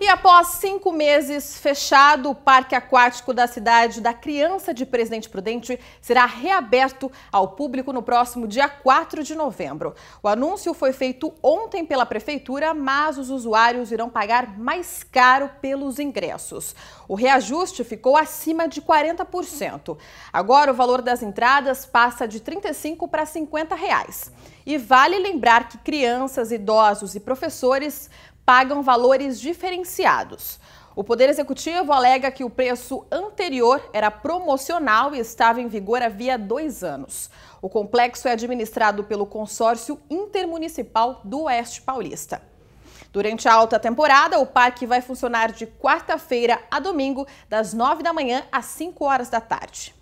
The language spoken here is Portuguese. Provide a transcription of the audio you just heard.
E após cinco meses fechado, o Parque Aquático da Cidade da Criança de Presidente Prudente será reaberto ao público no próximo dia 4 de novembro. O anúncio foi feito ontem pela Prefeitura, mas os usuários irão pagar mais caro pelos ingressos. O reajuste ficou acima de 40%. Agora o valor das entradas passa de R$ 35 para R$ 50. Reais. E vale lembrar que crianças, idosos e professores pagam valores diferenciados. O Poder Executivo alega que o preço anterior era promocional e estava em vigor havia dois anos. O complexo é administrado pelo Consórcio Intermunicipal do Oeste Paulista. Durante a alta temporada, o parque vai funcionar de quarta-feira a domingo, das 9 da manhã às 5 horas da tarde.